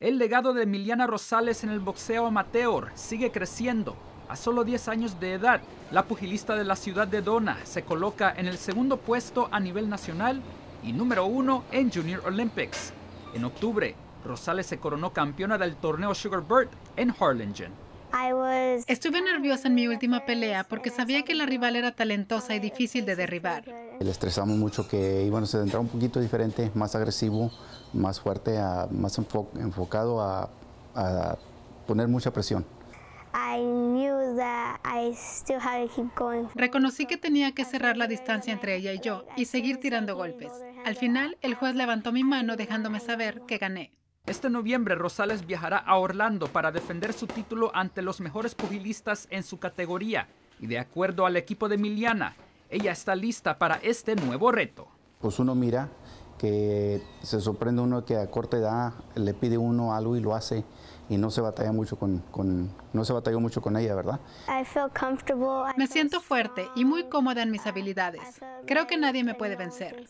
El legado de Emiliana Rosales en el boxeo amateur sigue creciendo. A solo 10 años de edad, la pugilista de la ciudad de Dona se coloca en el segundo puesto a nivel nacional y número uno en Junior Olympics. En octubre, Rosales se coronó campeona del torneo Sugar Bird en Harlingen. Estuve nerviosa en mi última pelea porque sabía que la rival era talentosa y difícil de derribar. Le estresamos mucho que iban se entrar un poquito diferente, más agresivo, más fuerte, más enfocado a, poner mucha presión. Reconocí que tenía que cerrar la distancia entre ella y yo y seguir tirando golpes. Al final, el juez levantó mi mano dejándome saber que gané. Este noviembre, Rosales viajará a Orlando para defender su título ante los mejores pugilistas en su categoría. Y de acuerdo al equipo de Emiliana, ella está lista para este nuevo reto. Pues uno mira que se sorprende uno que a corta edad le pide uno algo y lo hace y no se batalla mucho con, no se batalló mucho con ella, ¿verdad? Me siento fuerte y muy cómoda en mis habilidades. Creo que nadie me puede vencer.